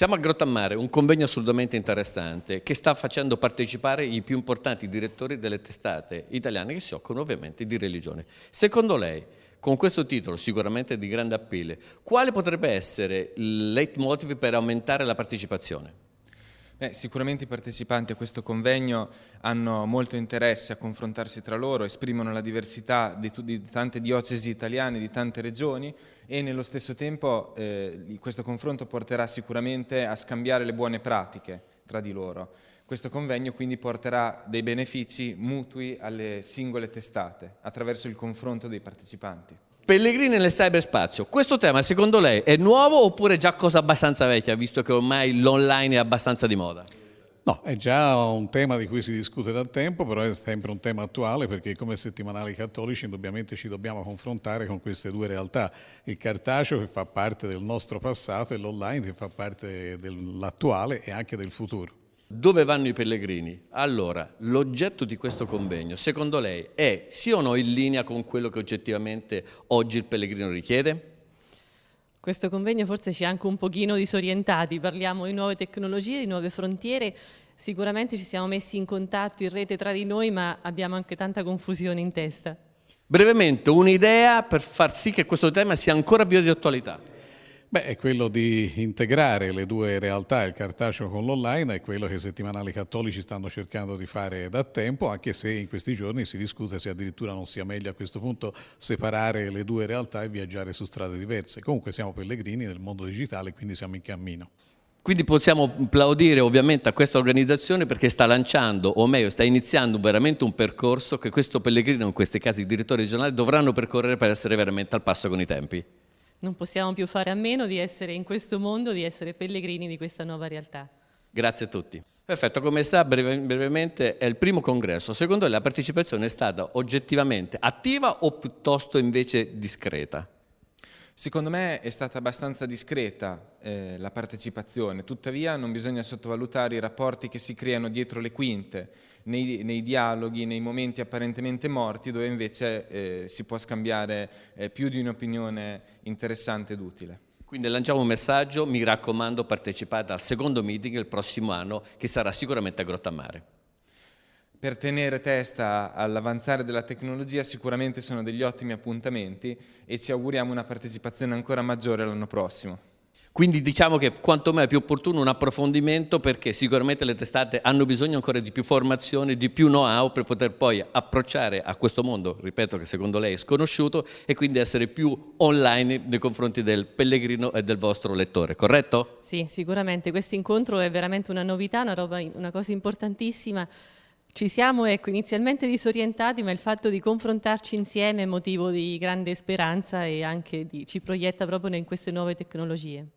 Siamo a Grottammare, un convegno assolutamente interessante che sta facendo partecipare i più importanti direttori delle testate italiane che si occupano ovviamente di religione. Secondo lei, con questo titolo sicuramente di grande appeal, quale potrebbe essere il leitmotiv per aumentare la partecipazione? Beh, sicuramente i partecipanti a questo convegno hanno molto interesse a confrontarsi tra loro, esprimono la diversità di, di tante diocesi italiane, di tante regioni e nello stesso tempo eh, questo confronto porterà sicuramente a scambiare le buone pratiche tra di loro. Questo convegno quindi porterà dei benefici mutui alle singole testate attraverso il confronto dei partecipanti. Pellegrini nel cyberspazio. Questo tema secondo lei è nuovo oppure già cosa abbastanza vecchia, visto che ormai l'online è abbastanza di moda? No, è già un tema di cui si discute da tempo, però è sempre un tema attuale perché come settimanali cattolici indubbiamente ci dobbiamo confrontare con queste due realtà, il cartaceo che fa parte del nostro passato e l'online che fa parte dell'attuale e anche del futuro. Dove vanno i pellegrini? Allora, l'oggetto di questo convegno, secondo lei, è sì o no in linea con quello che oggettivamente oggi il pellegrino richiede? Questo convegno forse ci ha anche un pochino disorientati, parliamo di nuove tecnologie, di nuove frontiere, sicuramente ci siamo messi in contatto in rete tra di noi, ma abbiamo anche tanta confusione in testa. Brevemente, un'idea per far sì che questo tema sia ancora più di attualità. Beh, è quello di integrare le due realtà, il cartaceo con l'online, è quello che i settimanali cattolici stanno cercando di fare da tempo, anche se in questi giorni si discute se addirittura non sia meglio a questo punto separare le due realtà e viaggiare su strade diverse. Comunque siamo pellegrini nel mondo digitale, quindi siamo in cammino. Quindi possiamo applaudire ovviamente a questa organizzazione perché sta lanciando, o meglio, sta iniziando veramente un percorso che questo pellegrino, in questi casi il direttore regionale, dovranno percorrere per essere veramente al passo con i tempi non possiamo più fare a meno di essere in questo mondo, di essere pellegrini di questa nuova realtà. Grazie a tutti. Perfetto, come sa breve, brevemente è il primo congresso, secondo lei la partecipazione è stata oggettivamente attiva o piuttosto invece discreta? Secondo me è stata abbastanza discreta eh, la partecipazione, tuttavia non bisogna sottovalutare i rapporti che si creano dietro le quinte, nei, nei dialoghi, nei momenti apparentemente morti dove invece eh, si può scambiare eh, più di un'opinione interessante ed utile. Quindi lanciamo un messaggio, mi raccomando partecipate al secondo meeting il prossimo anno che sarà sicuramente a Grottamare per tenere testa all'avanzare della tecnologia sicuramente sono degli ottimi appuntamenti e ci auguriamo una partecipazione ancora maggiore l'anno prossimo. Quindi diciamo che quanto quantomeno è più opportuno un approfondimento perché sicuramente le testate hanno bisogno ancora di più formazione, di più know-how per poter poi approcciare a questo mondo, ripeto che secondo lei è sconosciuto, e quindi essere più online nei confronti del pellegrino e del vostro lettore, corretto? Sì, sicuramente questo incontro è veramente una novità, una, roba, una cosa importantissima ci siamo ecco, inizialmente disorientati, ma il fatto di confrontarci insieme è motivo di grande speranza e anche di, ci proietta proprio in queste nuove tecnologie.